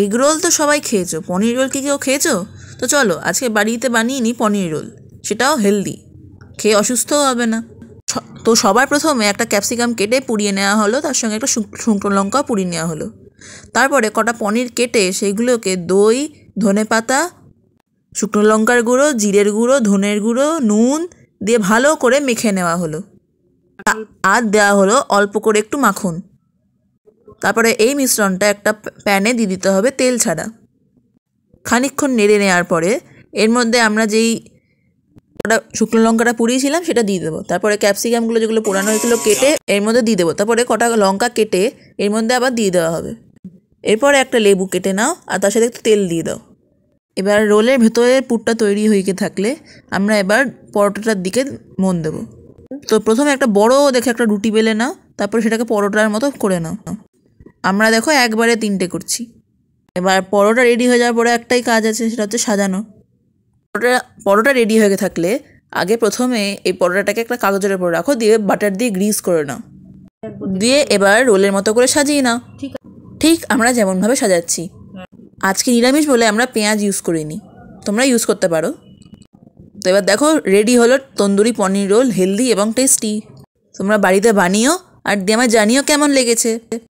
egg roll তো সবাই খেয়েছো পনির রোল কি কেউ খেয়েছো তো চলো আজকে বাড়িতে বানিয়ে নিই পনির রোল সেটাও হেলদি খেয়ে অসুস্থও হবে না তো সবার প্রথমে একটা ক্যাপসিকাম কেটে পুড়িয়ে নেওয়া হলো তার সঙ্গে একটা শুকনো লঙ্কা পুড়িয়ে নেওয়া হলো তারপরে কটা পনির কেটে সেইগুলোকে দই ধনে পাতা শুকনো লঙ্কার গুঁড়ো জিরের গুঁড়ো ধনের গুঁড়ো নুন দিয়ে ভালো করে মেখে নেওয়া হলো আর দেওয়া হলো অল্প করে একটু মাখন তারপরে এই মিশ্রণটা একটা প্যানে দিয়ে দিতে হবে তেল ছাড়া খানিক্ষণ নেড়ে নেওয়ার পরে এর মধ্যে আমরা যেই ওটা শুকনো লঙ্কাটা পুড়িয়েছিলাম সেটা দিয়ে দেবো তারপরে ক্যাপসিকামগুলো যেগুলো পোড়ানো হয়েছিল কেটে এর মধ্যে দিয়ে দেবো তারপরে কটা লঙ্কা কেটে এর মধ্যে আবার দিয়ে দেওয়া হবে এরপরে একটা লেবু কেটে নাও আর তার সাথে একটু তেল দিয়ে দাও এবার রোলের ভেতরের পুরটা তৈরি হয়ে থাকলে আমরা এবার পরোটাটার দিকে মন দেবো তো প্রথমে একটা বড় দেখে একটা রুটি বেলে নাও তারপর সেটাকে পরোটার মতো করে নাও আমরা দেখো একবারে তিনটে করছি এবার পরোটা রেডি হয়ে যাওয়ার পরে একটাই কাজ আছে সেটা হচ্ছে সাজানো পরোটা পরোটা রেডি হয়ে থাকলে আগে প্রথমে এই পরোটাটাকে একটা কাগজের উপরে রাখো দিয়ে বাটার দিয়ে গ্রিস করে নাও দিয়ে এবার রোলের মতো করে সাজিয়ে নাও ঠিক আমরা যেমনভাবে সাজাচ্ছি আজকে নিরামিষ বলে আমরা পেঁয়াজ ইউজ করিনি তোমরা ইউজ করতে পারো তো এবার দেখো রেডি হলো তন্দুরি পনির রোল হেলদি এবং টেস্টি তোমরা বাড়িতে বানিও আর দিয়ে আমায় জানিও কেমন লেগেছে